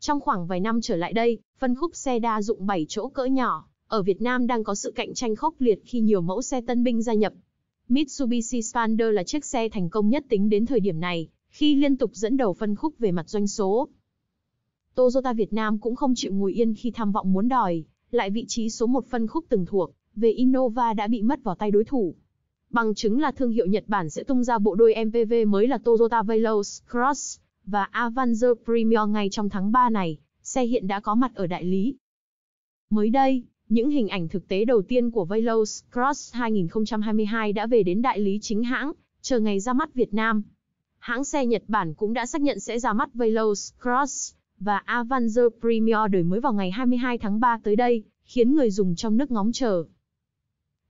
Trong khoảng vài năm trở lại đây, phân khúc xe đa dụng 7 chỗ cỡ nhỏ ở Việt Nam đang có sự cạnh tranh khốc liệt khi nhiều mẫu xe tân binh gia nhập. Mitsubishi Xpander là chiếc xe thành công nhất tính đến thời điểm này, khi liên tục dẫn đầu phân khúc về mặt doanh số. Toyota Việt Nam cũng không chịu ngồi yên khi tham vọng muốn đòi lại vị trí số một phân khúc từng thuộc về Innova đã bị mất vào tay đối thủ. Bằng chứng là thương hiệu Nhật Bản sẽ tung ra bộ đôi MPV mới là Toyota Veloz Cross và Avanza Premier ngay trong tháng 3 này, xe hiện đã có mặt ở đại lý. Mới đây, những hình ảnh thực tế đầu tiên của Veloz Cross 2022 đã về đến đại lý chính hãng, chờ ngày ra mắt Việt Nam. Hãng xe Nhật Bản cũng đã xác nhận sẽ ra mắt Veloz Cross và Avanza Premier đời mới vào ngày 22 tháng 3 tới đây, khiến người dùng trong nước ngóng chờ.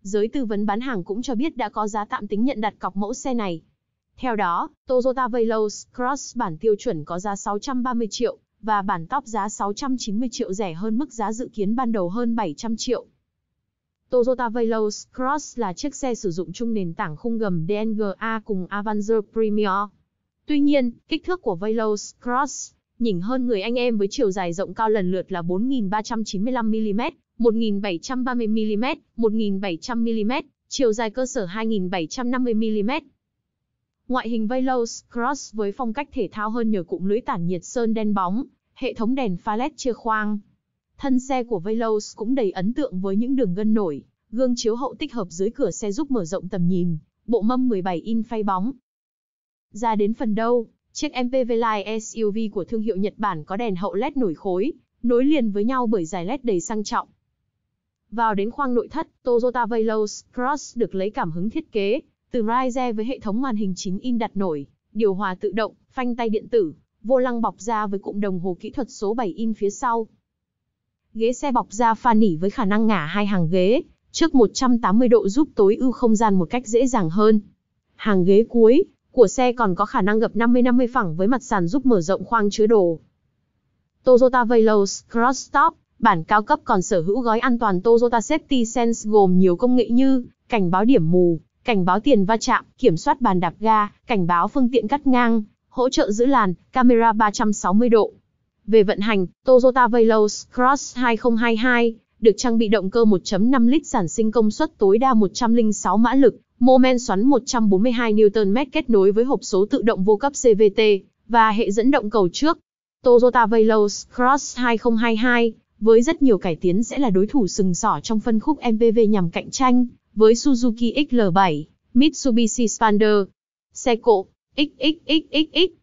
Giới tư vấn bán hàng cũng cho biết đã có giá tạm tính nhận đặt cọc mẫu xe này. Theo đó, Toyota Veloz Cross bản tiêu chuẩn có giá 630 triệu và bản top giá 690 triệu rẻ hơn mức giá dự kiến ban đầu hơn 700 triệu. Toyota Veloz Cross là chiếc xe sử dụng chung nền tảng khung gầm DNGA cùng Avanza Premier. Tuy nhiên, kích thước của Veloz Cross nhỉnh hơn người anh em với chiều dài rộng cao lần lượt là 4.395mm, 1.730mm, 1.700mm, chiều dài cơ sở 2.750mm. Ngoại hình Velos Cross với phong cách thể thao hơn nhờ cụm lưới tản nhiệt sơn đen bóng, hệ thống đèn pha LED chia khoang. Thân xe của Velos cũng đầy ấn tượng với những đường gân nổi, gương chiếu hậu tích hợp dưới cửa xe giúp mở rộng tầm nhìn, bộ mâm 17 in phay bóng. Ra đến phần đâu, Chiếc MPV Line SUV của thương hiệu Nhật Bản có đèn hậu LED nổi khối, nối liền với nhau bởi dải LED đầy sang trọng. Vào đến khoang nội thất, Toyota Veloz Cross được lấy cảm hứng thiết kế từ Rise với hệ thống màn hình 9 in đặt nổi, điều hòa tự động, phanh tay điện tử, vô lăng bọc da với cụm đồng hồ kỹ thuật số 7 in phía sau. Ghế xe bọc da pha nỉ với khả năng ngả hai hàng ghế, trước 180 độ giúp tối ưu không gian một cách dễ dàng hơn. Hàng ghế cuối, của xe còn có khả năng gập 50-50 phẳng với mặt sàn giúp mở rộng khoang chứa đồ. Toyota Veloz Crossstop, bản cao cấp còn sở hữu gói an toàn Toyota Safety Sense gồm nhiều công nghệ như cảnh báo điểm mù, cảnh báo tiền va chạm, kiểm soát bàn đạp ga, cảnh báo phương tiện cắt ngang, hỗ trợ giữ làn, camera 360 độ. Về vận hành, Toyota Veloz Cross 2022 được trang bị động cơ 1.5 lít sản sinh công suất tối đa 106 mã lực, mô men xoắn 142 Nm kết nối với hộp số tự động vô cấp CVT và hệ dẫn động cầu trước. Toyota Veloz Cross 2022 với rất nhiều cải tiến sẽ là đối thủ sừng sỏ trong phân khúc MPV nhằm cạnh tranh với Suzuki XL7, Mitsubishi Spander, Seiko, XXXXX